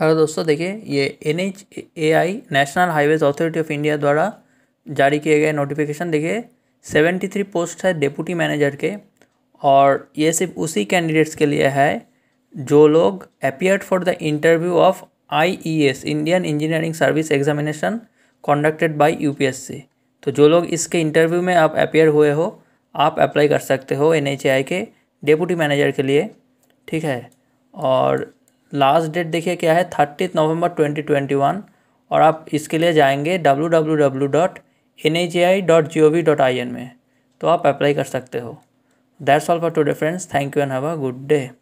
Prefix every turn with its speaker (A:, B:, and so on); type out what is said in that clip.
A: hello दोस्तों देखिए ये N H A I national highways authority of India द्वारा जारी किए गए नोटिफिकेशन देखिए सेवेंटी थ्री पोस्ट है डिप्टी मैनेजर के और ये सिर्फ उसी कैंडिडेट्स के लिए है जो लोग appeared for the interview of I E S Indian engineering service examination conducted by U P S C तो जो लोग इसके इंटरव्यू में आप अपियर हुए हो आप अप्लाई कर सकते हो एन एच ए आई के डिप्टी मैनेजर के लिए ठीक है और लास्ट डेट देखिए क्या है thirtieth November twenty twenty one और आप इसके लिए जाएंगे W dot N I G I dot G O V dot I N में तो आप अप्लाई कर सकते हो that's all for today friends thank you and have a good day